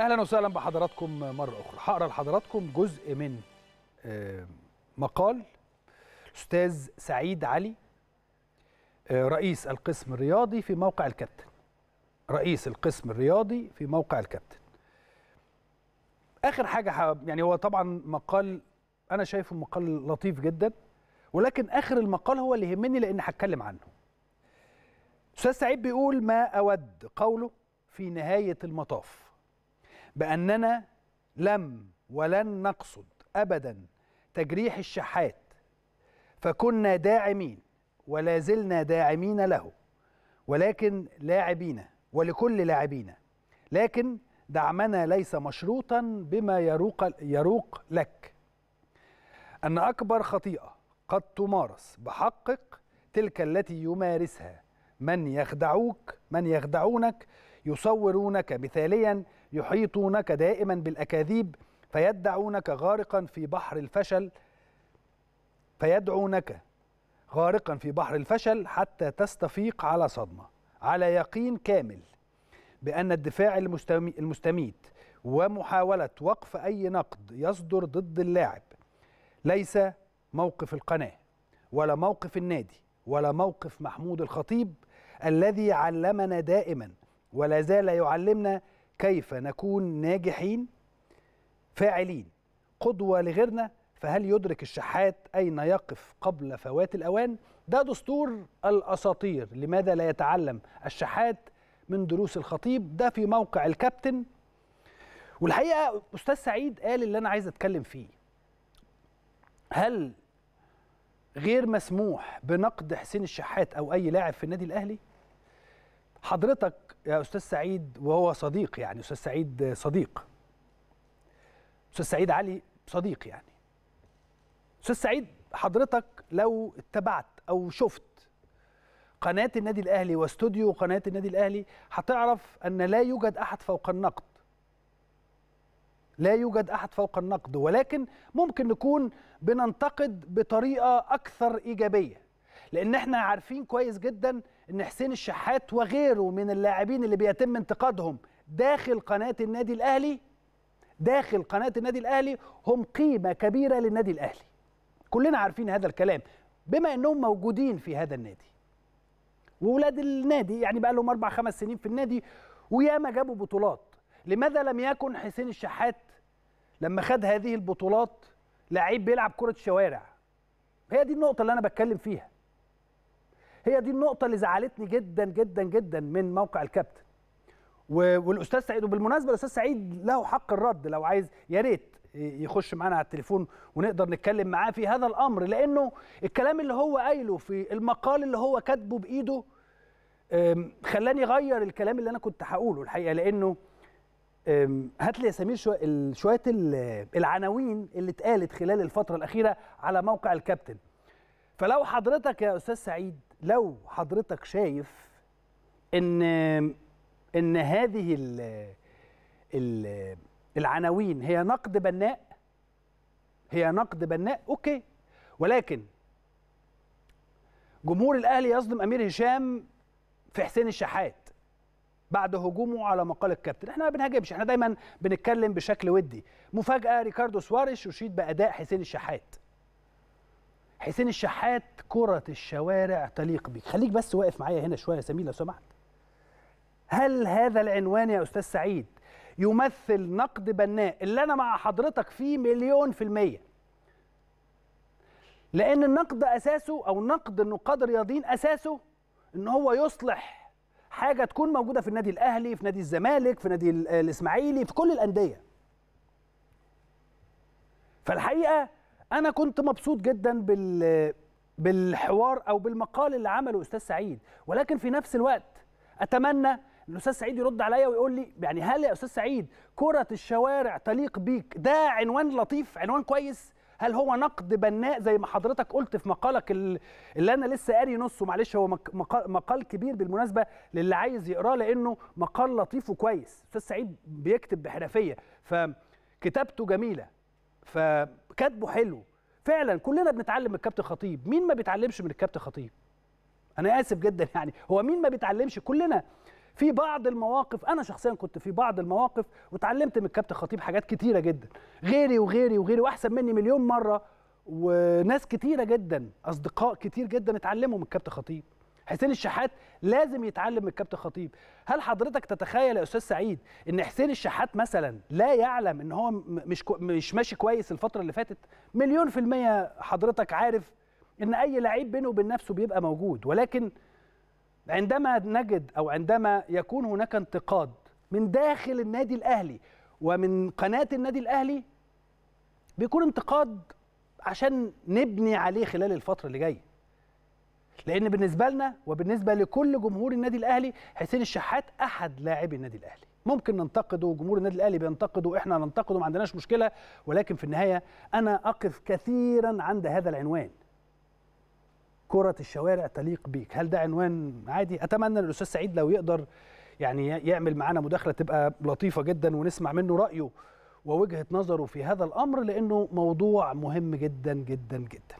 اهلا وسهلا بحضراتكم مره اخرى هقرا لحضراتكم جزء من آه، مقال استاذ سعيد علي آه، رئيس القسم الرياضي في موقع الكابتن رئيس القسم الرياضي في موقع الكابتن اخر حاجه يعني هو طبعا مقال انا شايفه مقال لطيف جدا ولكن اخر المقال هو اللي يهمني لان هتكلم عنه استاذ سعيد بيقول ما اود قوله في نهايه المطاف بأننا لم ولن نقصد أبدا تجريح الشحات فكنا داعمين ولا زلنا داعمين له ولكن لاعبينا ولكل لاعبينا لكن دعمنا ليس مشروطا بما يروق, يروق لك أن أكبر خطيئة قد تمارس بحقك تلك التي يمارسها من يخدعوك من يخدعونك يصورونك مثاليا يحيطونك دائما بالاكاذيب فيدعونك غارقا في بحر الفشل فيدعونك غارقا في بحر الفشل حتى تستفيق على صدمه على يقين كامل بان الدفاع المستميت ومحاوله وقف اي نقد يصدر ضد اللاعب ليس موقف القناه ولا موقف النادي ولا موقف محمود الخطيب الذي علمنا دائما ولا زال يعلمنا كيف نكون ناجحين فاعلين قدوة لغيرنا فهل يدرك الشحات أين يقف قبل فوات الأوان؟ ده دستور الأساطير لماذا لا يتعلم الشحات من دروس الخطيب ده في موقع الكابتن والحقيقة أستاذ سعيد قال اللي أنا عايز أتكلم فيه هل غير مسموح بنقد حسين الشحات أو أي لاعب في النادي الأهلي؟ حضرتك يا استاذ سعيد وهو صديق يعني استاذ سعيد صديق استاذ سعيد علي صديق يعني استاذ سعيد حضرتك لو اتبعت او شفت قناه النادي الاهلي واستوديو قناه النادي الاهلي هتعرف ان لا يوجد احد فوق النقد لا يوجد احد فوق النقد ولكن ممكن نكون بننتقد بطريقه اكثر ايجابيه لان احنا عارفين كويس جدا ان حسين الشحات وغيره من اللاعبين اللي بيتم انتقادهم داخل قناه النادي الاهلي داخل قناه النادي الاهلي هم قيمه كبيره للنادي الاهلي كلنا عارفين هذا الكلام بما انهم موجودين في هذا النادي وولاد النادي يعني بقى لهم اربع خمس سنين في النادي وياما جابوا بطولات لماذا لم يكن حسين الشحات لما خد هذه البطولات لعيب بيلعب كره شوارع هي دي النقطه اللي انا بتكلم فيها هي دي النقطه اللي زعلتني جدا جدا جدا من موقع الكابتن والاستاذ سعيد وبالمناسبه الاستاذ سعيد له حق الرد لو عايز يا ريت يخش معانا على التليفون ونقدر نتكلم معاه في هذا الامر لانه الكلام اللي هو قايله في المقال اللي هو كاتبه بايده خلاني اغير الكلام اللي انا كنت هقوله الحقيقه لانه هات لي يا سمير شويه شويه العناوين اللي اتقالت خلال الفتره الاخيره على موقع الكابتن فلو حضرتك يا استاذ سعيد لو حضرتك شايف ان ان هذه ال ال العناوين هي نقد بناء هي نقد بناء اوكي ولكن جمهور الاهلي يصدم امير هشام في حسين الشحات بعد هجومه على مقال الكابتن احنا ما بنهاجمش احنا دايما بنتكلم بشكل ودي مفاجاه ريكاردو سواريش يشيد باداء حسين الشحات حسين الشحات كرة الشوارع تليق بك خليك بس واقف معايا هنا شوية يا سمير لو سمحت هل هذا العنوان يا أستاذ سعيد يمثل نقد بناء اللي أنا مع حضرتك فيه مليون في المية لأن النقد أساسه أو نقد النقاد الرياضيين أساسه إن هو يصلح حاجة تكون موجودة في النادي الأهلي في نادي الزمالك في نادي الإسماعيلي في كل الأندية فالحقيقة انا كنت مبسوط جدا بال بالحوار او بالمقال اللي عمله استاذ سعيد ولكن في نفس الوقت اتمنى ان الاستاذ سعيد يرد عليا ويقول لي يعني هل يا استاذ سعيد كره الشوارع تليق بيك ده عنوان لطيف عنوان كويس هل هو نقد بناء زي ما حضرتك قلت في مقالك اللي انا لسه قاري نصه معلش هو مقال كبير بالمناسبه للي عايز يقراه لانه مقال لطيف وكويس استاذ سعيد بيكتب بحرفيه فكتابته جميله ف كاتبه حلو فعلا كلنا بنتعلم من الكابتن خطيب مين ما بيتعلمش من الكابتن خطيب انا اسف جدا يعني هو مين ما بيتعلمش كلنا في بعض المواقف انا شخصيا كنت في بعض المواقف وتعلمت من الكابتن خطيب حاجات كتيره جدا غيري وغيري وغيري واحسن مني مليون مره وناس كتيره جدا اصدقاء كتير جدا اتعلموا من الكابتن خطيب حسين الشحات لازم يتعلم من الكابتن خطيب هل حضرتك تتخيل يا استاذ سعيد ان حسين الشحات مثلا لا يعلم ان هو مش كو مش ماشي كويس الفتره اللي فاتت مليون في الميه حضرتك عارف ان اي لعيب بينه وبين نفسه بيبقى موجود ولكن عندما نجد او عندما يكون هناك انتقاد من داخل النادي الاهلي ومن قناه النادي الاهلي بيكون انتقاد عشان نبني عليه خلال الفتره اللي جايه لان بالنسبه لنا وبالنسبه لكل جمهور النادي الاهلي حسين الشحات احد لاعبي النادي الاهلي ممكن ننتقده وجمهور النادي الاهلي بينتقده واحنا ننتقده ما عندناش مشكله ولكن في النهايه انا اقف كثيرا عند هذا العنوان كرة الشوارع تليق بيك هل ده عنوان عادي اتمنى الاستاذ سعيد لو يقدر يعني يعمل معانا مداخله تبقى لطيفه جدا ونسمع منه رايه ووجهه نظره في هذا الامر لانه موضوع مهم جدا جدا جدا